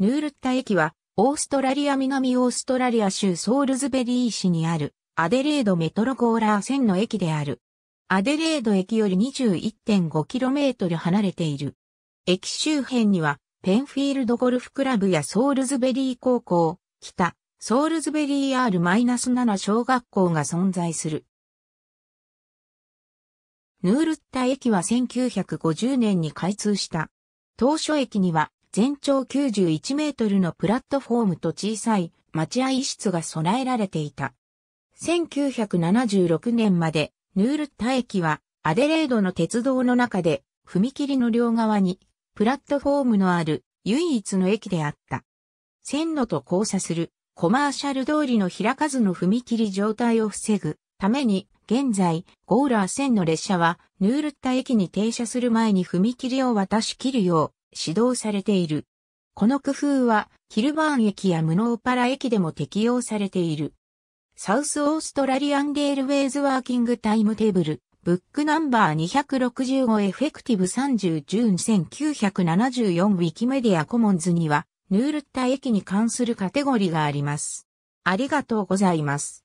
ヌールッタ駅は、オーストラリア南オーストラリア州ソールズベリー市にある、アデレードメトロゴーラー線の駅である。アデレード駅より 21.5km 離れている。駅周辺には、ペンフィールドゴルフクラブやソールズベリー高校、北、ソールズベリー R-7 小学校が存在する。ヌールッタ駅は1950年に開通した。当初駅には全長91メートルのプラットフォームと小さい待合室が備えられていた。1976年までヌールッタ駅はアデレードの鉄道の中で踏切の両側にプラットフォームのある唯一の駅であった。線路と交差するコマーシャル通りの開かずの踏切状態を防ぐために現在ゴーラー線の列車はヌールッタ駅に停車する前に踏切を渡し切るよう指導されている。この工夫は、キルバーン駅やムノーパラ駅でも適用されている。サウスオーストラリアンレールウェイズワーキングタイムテーブル、ブックナンバー265エフェクティブ30ジューン1974ウィキメディアコモンズには、ヌールッタ駅に関するカテゴリがあります。ありがとうございます。